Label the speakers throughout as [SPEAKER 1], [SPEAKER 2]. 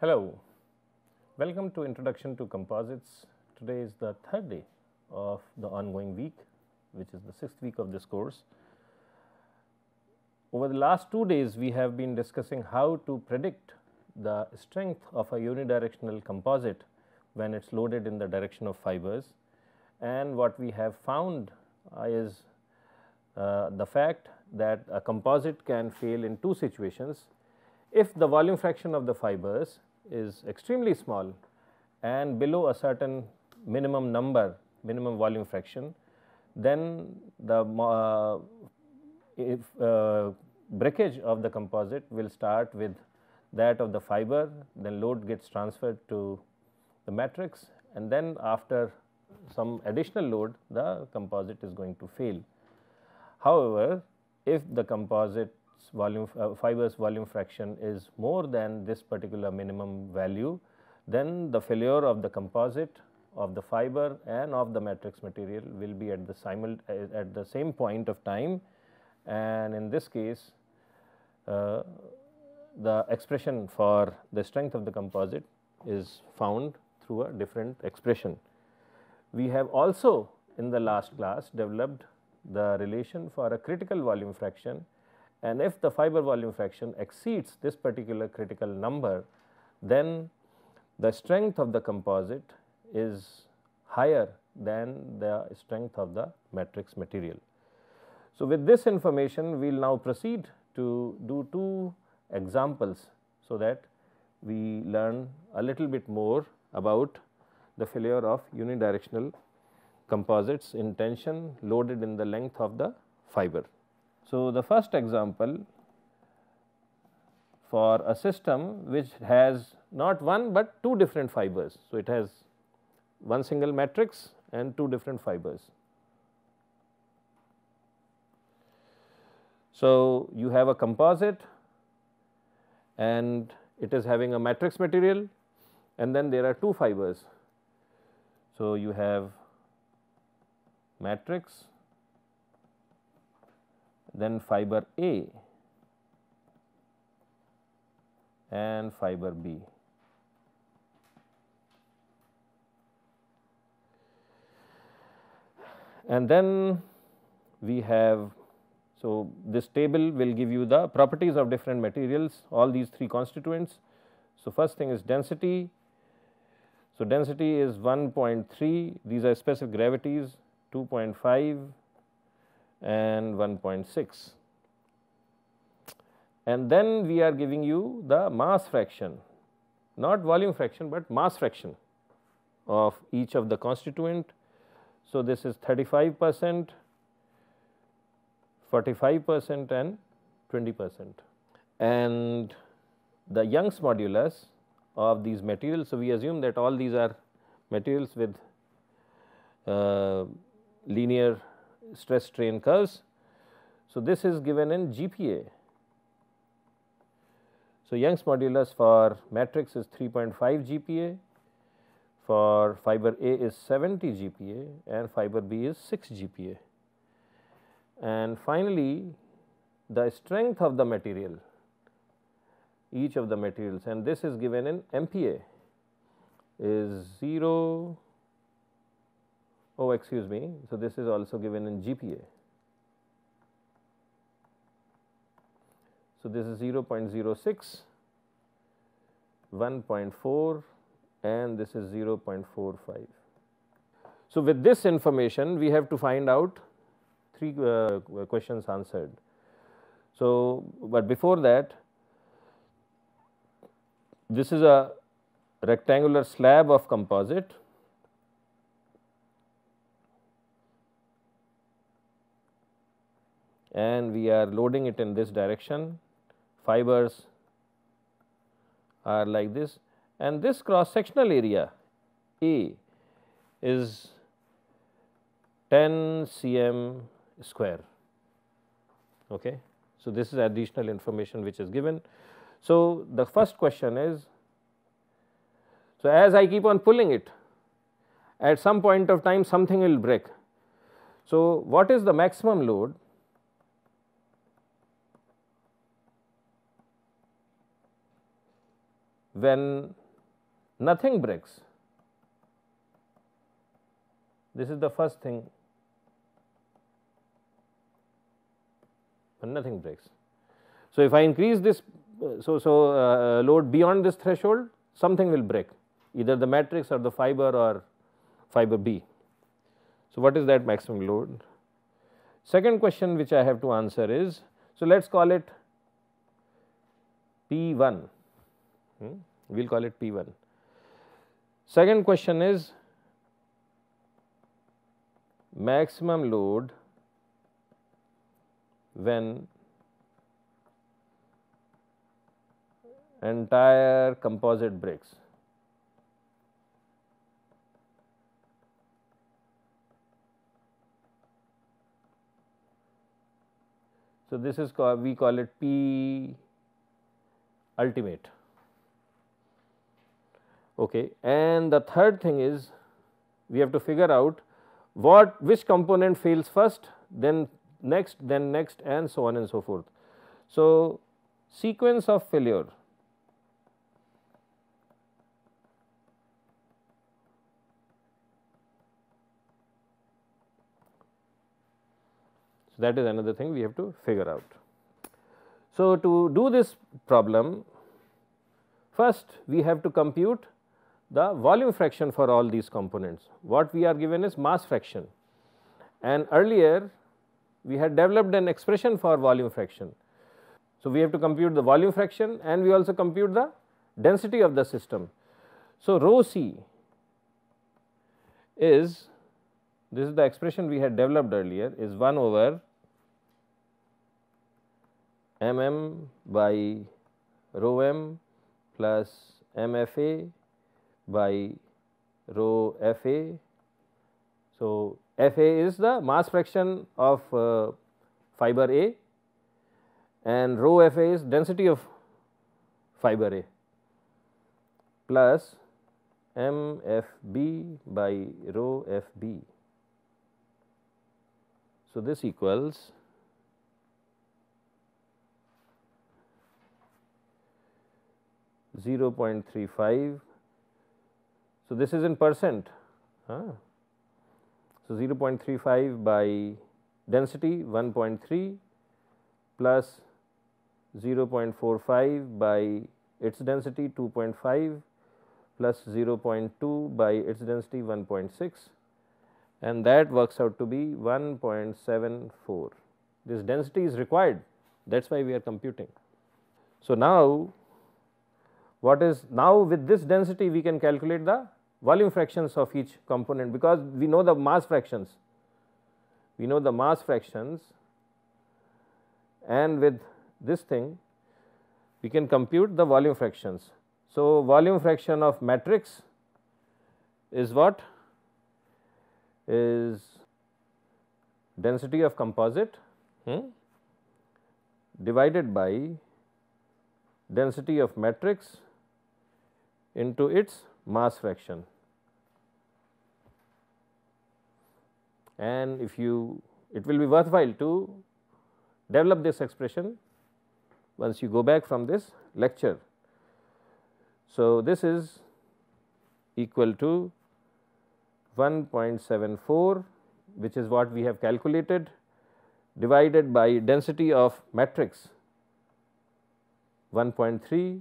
[SPEAKER 1] Hello, welcome to Introduction to Composites. Today is the third day of the ongoing week, which is the sixth week of this course. Over the last two days, we have been discussing how to predict the strength of a unidirectional composite when it is loaded in the direction of fibers. And what we have found uh, is uh, the fact that a composite can fail in two situations. If the volume fraction of the fibers is extremely small and below a certain minimum number, minimum volume fraction, then the uh, if, uh, breakage of the composite will start with that of the fiber, then load gets transferred to the matrix and then after some additional load the composite is going to fail. However, if the composite's volume uh, fibers volume fraction is more than this particular minimum value, then the failure of the composite of the fiber and of the matrix material will be at the simul uh, at the same point of time and in this case uh, the expression for the strength of the composite is found through a different expression. We have also in the last class developed the relation for a critical volume fraction and if the fiber volume fraction exceeds this particular critical number, then the strength of the composite is higher than the strength of the matrix material. So, with this information we will now proceed to do two examples, so that we learn a little bit more about the failure of unidirectional composites in tension loaded in the length of the fiber. So, the first example for a system which has not one but two different fibers. So, it has one single matrix and two different fibers. So, you have a composite and it is having a matrix material and then there are two fibers. So, you have matrix then fiber A and fiber B. And then we have, so this table will give you the properties of different materials, all these three constituents. So, first thing is density, so, density is 1.3, these are specific gravities 2.5 and 1.6. And then we are giving you the mass fraction, not volume fraction, but mass fraction of each of the constituent. So, this is 35 percent, 45 percent and 20 percent. And the Young's modulus of these materials. So, we assume that all these are materials with uh, linear stress strain curves. So, this is given in GPa. So, Young's modulus for matrix is 3.5 GPa, for fiber A is 70 GPa and fiber B is 6 GPa. And finally, the strength of the material each of the materials and this is given in MPa is 0 oh excuse me. So, this is also given in GPA. So, this is 0 0.06, 1.4 and this is 0 0.45. So, with this information we have to find out three uh, questions answered. So, but before that this is a rectangular slab of composite and we are loading it in this direction. Fibers are like this and this cross sectional area A is 10 cm square. Okay. So, this is additional information which is given. So, the first question is, so as I keep on pulling it, at some point of time something will break. So, what is the maximum load? when nothing breaks. This is the first thing when nothing breaks. So, if I increase this so, so uh, uh, load beyond this threshold something will break either the matrix or the fiber or fiber B. So, what is that maximum load? Second question which I have to answer is, so let us call it P1, hmm? we will call it P1. Second question is maximum load when entire composite breaks. So, this is we call it P ultimate. Okay. And the third thing is we have to figure out what which component fails first, then next, then next and so on and so forth. So, sequence of failure that is another thing we have to figure out. So, to do this problem, first we have to compute the volume fraction for all these components. What we are given is mass fraction and earlier we had developed an expression for volume fraction. So, we have to compute the volume fraction and we also compute the density of the system. So, rho c is this is the expression we had developed earlier is 1 over m m by rho m plus m f a by rho f a. So, f a is the mass fraction of uh, fiber A and rho f a is density of fiber A plus m f b by rho f b. So, this equals 0.35. So, this is in percent. Huh? So, 0.35 by density 1.3 plus 0.45 by its density 2.5 plus 0.2 by its density 1.6 and that works out to be 1.74. This density is required that is why we are computing. So, now what is now with this density we can calculate the volume fractions of each component because we know the mass fractions. We know the mass fractions and with this thing we can compute the volume fractions. So, volume fraction of matrix is what is density of composite hmm, divided by density of matrix into its mass fraction. And if you it will be worthwhile to develop this expression once you go back from this lecture. So, this is equal to 1.74 which is what we have calculated divided by density of matrix 1.3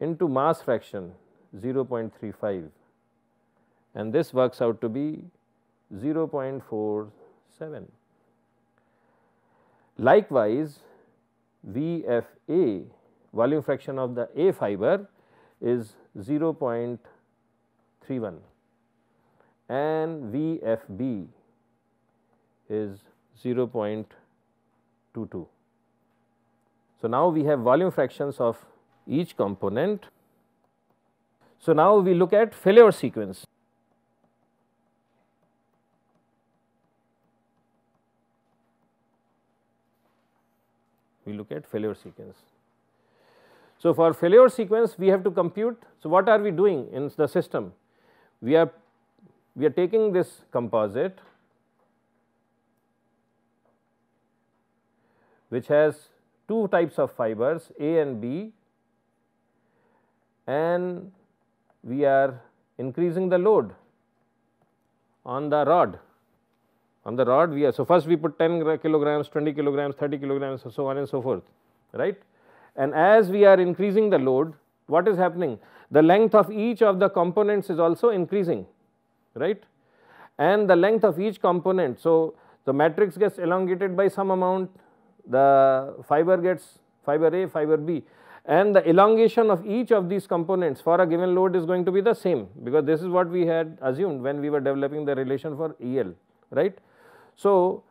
[SPEAKER 1] into mass fraction 0.35 and this works out to be 0.47. Likewise, VFA volume fraction of the A fiber is 0.31 and VFB is 0.22. So, now we have volume fractions of each component. So, now we look at failure sequence. We look at failure sequence. So, for failure sequence we have to compute. So, what are we doing in the system? We are we are taking this composite which has two types of fibers A and B and we are increasing the load on the rod. On the rod we are, so first we put 10 kilograms, 20 kilograms, 30 kilograms so on and so forth, right. And as we are increasing the load, what is happening? The length of each of the components is also increasing, right. And the length of each component, so the matrix gets elongated by some amount, the fiber gets fiber A, fiber B and the elongation of each of these components for a given load is going to be the same because this is what we had assumed when we were developing the relation for EL, right. So,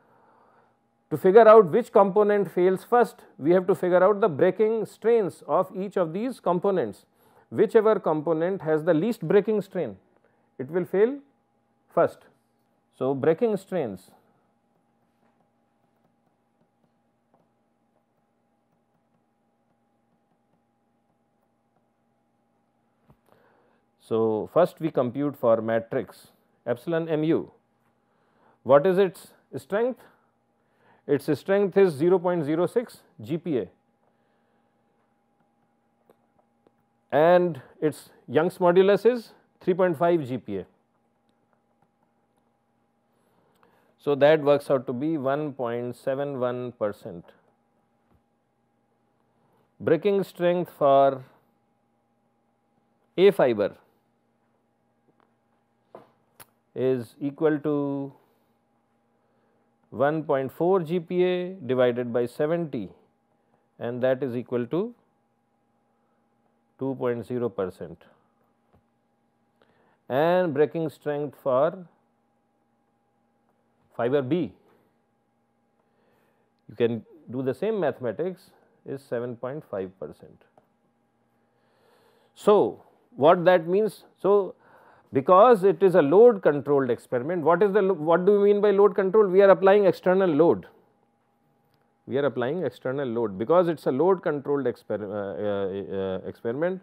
[SPEAKER 1] to figure out which component fails first, we have to figure out the breaking strains of each of these components. Whichever component has the least breaking strain, it will fail first. So, breaking strains So, first we compute for matrix epsilon mu. What is its strength? Its strength is 0.06 GPa and its Young's modulus is 3.5 GPa. So, that works out to be 1.71 percent. Breaking strength for A fiber is equal to 1.4 GPA divided by 70 and that is equal to 2.0 percent and breaking strength for fiber B. You can do the same mathematics is 7.5 percent. So, what that means? So, because it is a load controlled experiment. What is the what do we mean by load control? We are applying external load. We are applying external load because it is a load controlled exper uh, uh, uh, experiment.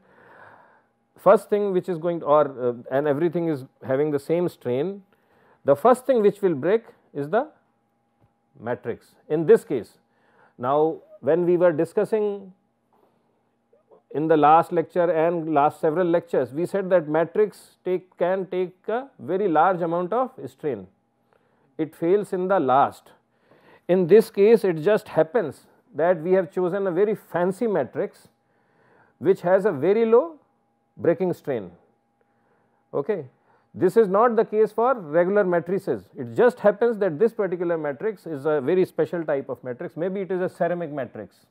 [SPEAKER 1] First thing which is going to or uh, and everything is having the same strain, the first thing which will break is the matrix in this case. Now, when we were discussing in the last lecture and last several lectures, we said that matrix take, can take a very large amount of strain. It fails in the last. In this case, it just happens that we have chosen a very fancy matrix which has a very low breaking strain. Okay. This is not the case for regular matrices. It just happens that this particular matrix is a very special type of matrix. Maybe it is a ceramic matrix.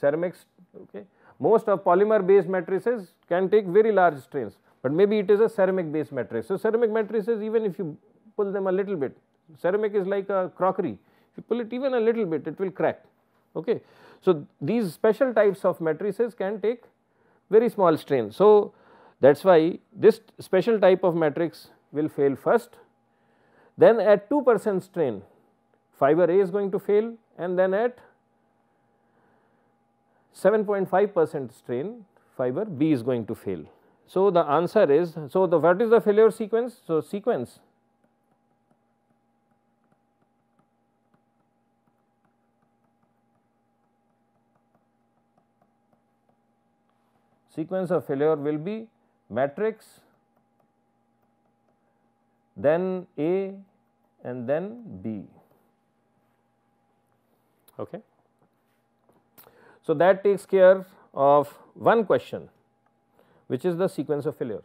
[SPEAKER 1] Ceramics, okay most of polymer based matrices can take very large strains, but maybe it is a ceramic based matrix. So, ceramic matrices even if you pull them a little bit, ceramic is like a crockery, if you pull it even a little bit it will crack. Okay. So, these special types of matrices can take very small strain. So, that is why this special type of matrix will fail first. Then at 2 percent strain fiber A is going to fail and then at 7.5 percent strain fiber B is going to fail. So, the answer is so the what is the failure sequence? So, sequence sequence of failure will be matrix then A and then B. Okay. So, that takes care of one question which is the sequence of failure.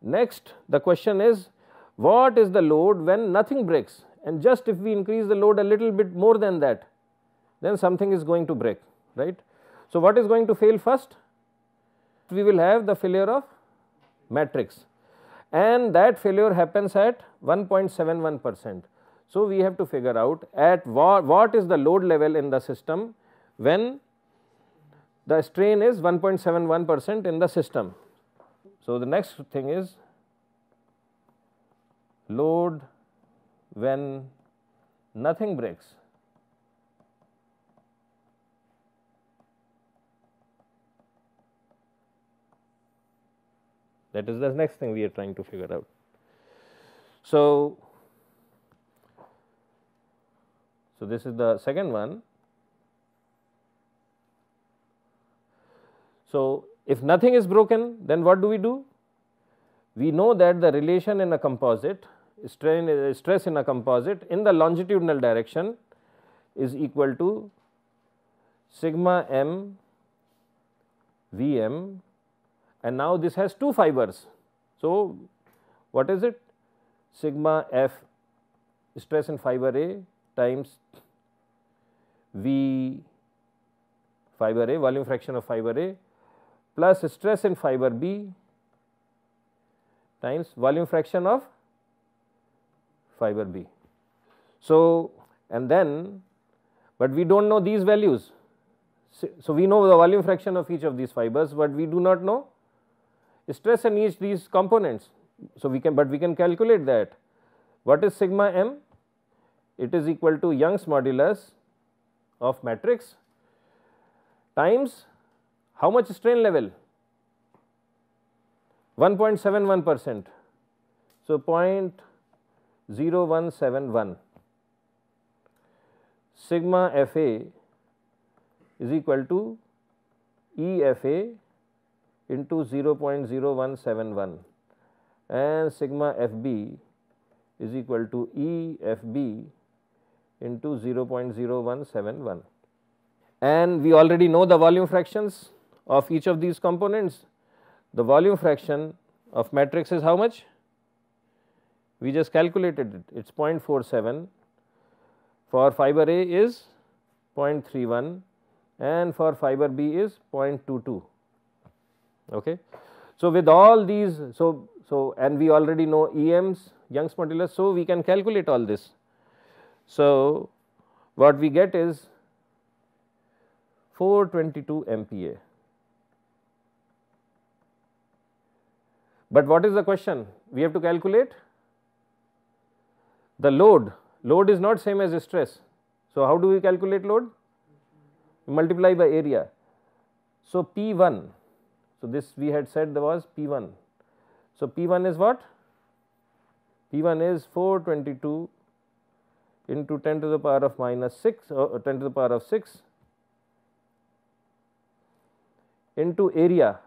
[SPEAKER 1] Next the question is what is the load when nothing breaks and just if we increase the load a little bit more than that then something is going to break right. So, what is going to fail first? We will have the failure of matrix and that failure happens at 1.71 percent. So, we have to figure out at what, what is the load level in the system when the strain is 1.71 percent in the system. So, the next thing is load when nothing breaks. That is the next thing we are trying to figure out. So, So, this is the second one. So, if nothing is broken then what do we do? We know that the relation in a composite strain uh, stress in a composite in the longitudinal direction is equal to sigma m v m and now this has two fibers. So, what is it? Sigma f stress in fiber A times V fiber A volume fraction of fiber A plus stress in fiber B times volume fraction of fiber B. So, and then, but we do not know these values. So, we know the volume fraction of each of these fibers, but we do not know stress in each these components. So, we can, but we can calculate that. What is sigma m? it is equal to Young's modulus of matrix times how much strain level? 1.71 percent. So, 0.0171 sigma f a is equal to E f a into 0.0171 and sigma f b is equal to E f b into 0.0171. And we already know the volume fractions of each of these components. The volume fraction of matrix is how much? We just calculated it, it is 0.47 for fiber A is 0.31 and for fiber B is 0.22. Okay. So, with all these, so, so and we already know EMs, Young's modulus, so we can calculate all this so, what we get is 422 MPa. But what is the question? We have to calculate the load. Load is not same as stress. So, how do we calculate load? Multiply by area. So, P 1. So, this we had said there was P 1. So, P 1 is what? P 1 is 422 into 10 to the power of minus 6 or uh, 10 to the power of 6 into area.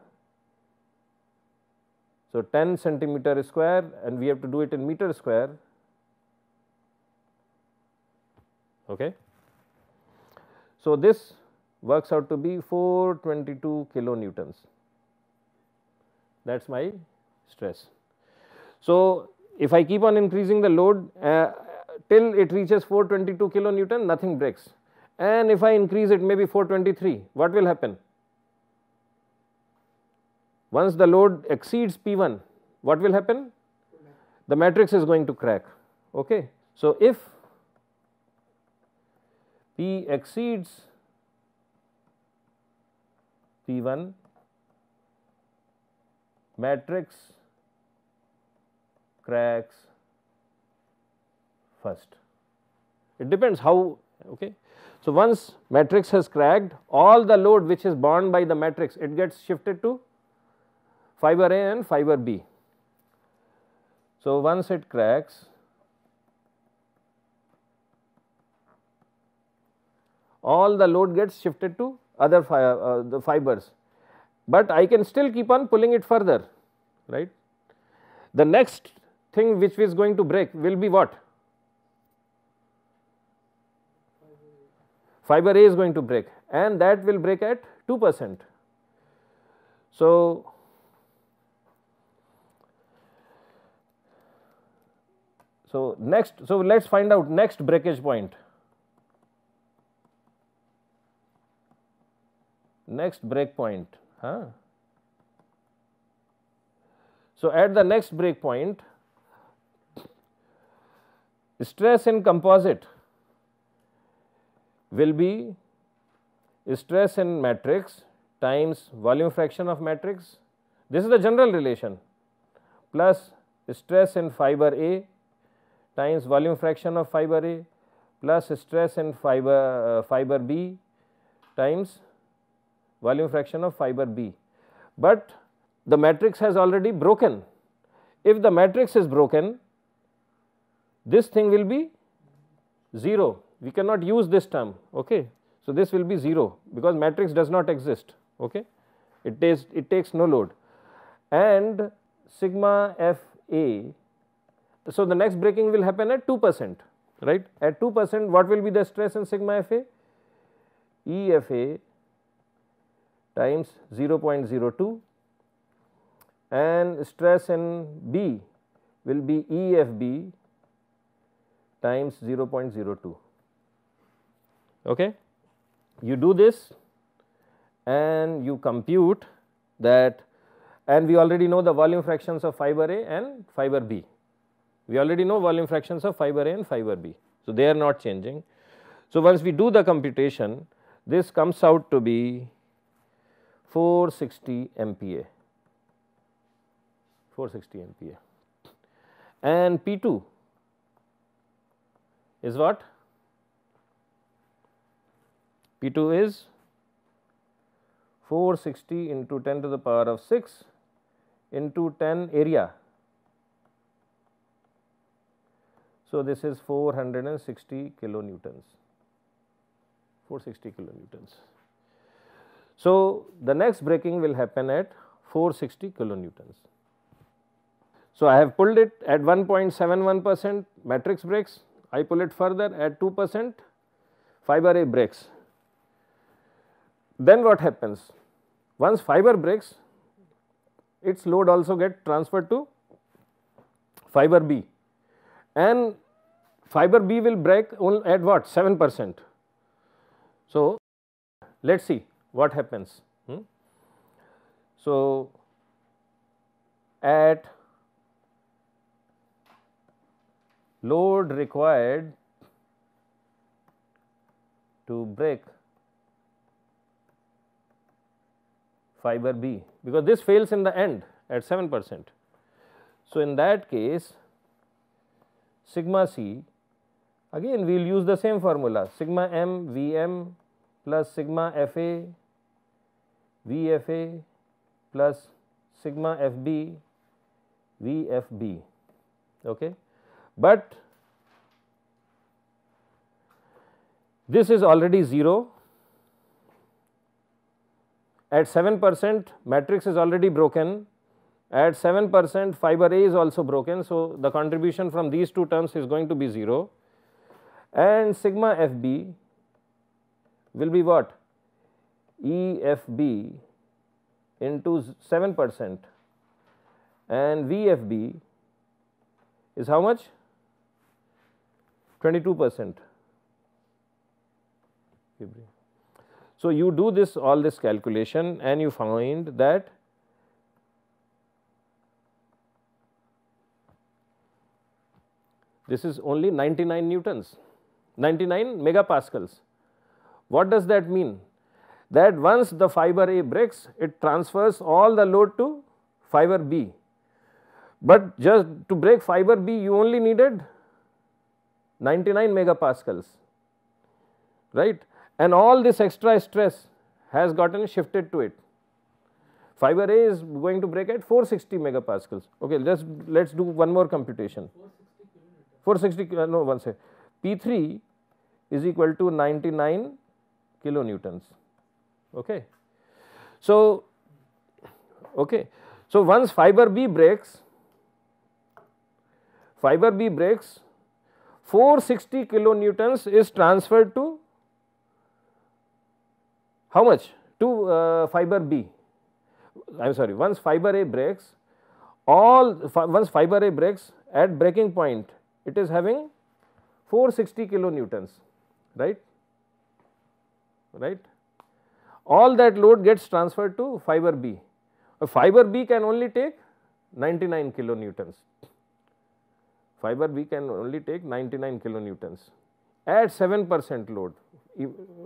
[SPEAKER 1] So, 10 centimeter square and we have to do it in meter square. Okay. So, this works out to be 422 kilonewtons that is my stress. So, if I keep on increasing the load uh, till it reaches 422 kilonewton nothing breaks and if I increase it maybe 423 what will happen? Once the load exceeds P1 what will happen? The matrix is going to crack. Okay. So, if P exceeds P1 matrix cracks first. It depends how okay. So, once matrix has cracked all the load which is bound by the matrix it gets shifted to fiber A and fiber B. So, once it cracks all the load gets shifted to other fi uh, uh the fibers, but I can still keep on pulling it further right. The next thing which is going to break will be what? fiber A is going to break and that will break at 2 percent. So, so next, so let us find out next breakage point, next break point. Huh? So, at the next break point, stress in composite will be stress in matrix times volume fraction of matrix. This is the general relation plus stress in fiber A times volume fraction of fiber A plus stress in fiber, uh, fiber B times volume fraction of fiber B. But the matrix has already broken. If the matrix is broken, this thing will be 0 we cannot use this term. Okay. So, this will be 0 because matrix does not exist. Okay. It, takes, it takes no load and sigma f a. So, the next breaking will happen at 2 percent right at 2 percent what will be the stress in sigma f a? E f a times 0 0.02 and stress in B will be E f b times 0 0.02. Okay. You do this and you compute that and we already know the volume fractions of fiber A and fiber B. We already know volume fractions of fiber A and fiber B. So, they are not changing. So, once we do the computation this comes out to be 460 MPa, 460 MPa and P2 is what P 2 is 460 into 10 to the power of 6 into 10 area. So, this is 460 kilonewtons, 460 kilonewtons. So, the next breaking will happen at 460 kilonewtons. So, I have pulled it at 1.71 percent matrix breaks, I pull it further at 2 percent fiber A breaks. Then what happens? Once fiber breaks, its load also get transferred to fiber B and fiber B will break only at what 7 percent. So, let us see what happens. Hmm? So, at load required to break fiber B because this fails in the end at 7 percent. So, in that case sigma C again we will use the same formula sigma m V m plus sigma F a V F a plus sigma F b V F b. Okay. But this is already 0 at 7 percent matrix is already broken, at 7 percent fiber A is also broken. So, the contribution from these two terms is going to be 0 and sigma f b will be what? E f b into 7 percent and V f b is how much? 22 percent. So, you do this all this calculation and you find that this is only 99 newtons, 99 megapascals. What does that mean? That once the fiber A breaks, it transfers all the load to fiber B. But just to break fiber B, you only needed 99 megapascals, right and all this extra stress has gotten shifted to it. Fiber A is going to break at 460 megapascals. Okay, let's let's do one more computation. 460 no one second. P3 is equal to 99 kilonewtons. Okay. So, okay. So, once fiber B breaks, fiber B breaks, 460 kilonewtons is transferred to how much? To uh, fiber B. I am sorry, once fiber A breaks, all fi once fiber A breaks at breaking point, it is having 460 kilonewtons, right? Right? All that load gets transferred to fiber B. A fiber B can only take 99 kilonewtons. Fiber B can only take 99 kilonewtons at 7 percent load,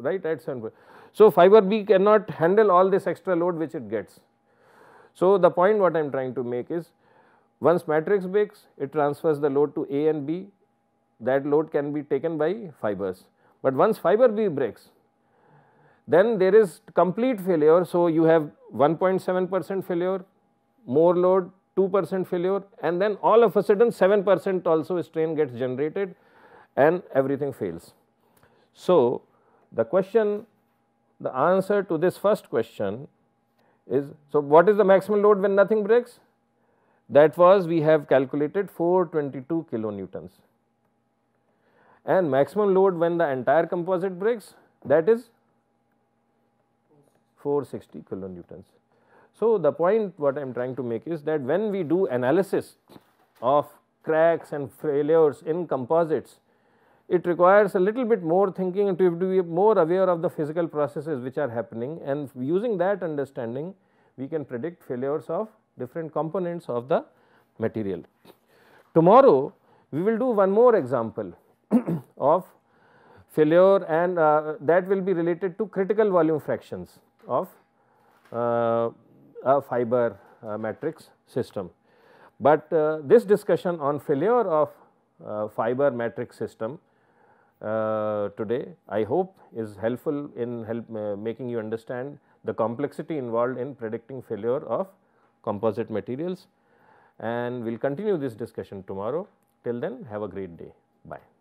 [SPEAKER 1] right? At 7 percent. So, fiber B cannot handle all this extra load which it gets. So, the point what I am trying to make is once matrix breaks it transfers the load to A and B that load can be taken by fibers. But once fiber B breaks then there is complete failure. So, you have 1.7 percent failure, more load 2 percent failure and then all of a sudden 7 percent also strain gets generated and everything fails. So, the question the answer to this first question is, so what is the maximum load when nothing breaks? That was we have calculated 422 kilonewtons and maximum load when the entire composite breaks that is 460 kilonewtons. So, the point what I am trying to make is that when we do analysis of cracks and failures in composites, it requires a little bit more thinking and to be more aware of the physical processes which are happening and using that understanding we can predict failures of different components of the material. Tomorrow we will do one more example of failure and uh, that will be related to critical volume fractions of uh, a fiber uh, matrix system. But uh, this discussion on failure of uh, fiber matrix system uh, today I hope is helpful in help uh, making you understand the complexity involved in predicting failure of composite materials and we will continue this discussion tomorrow. Till then have a great day. Bye.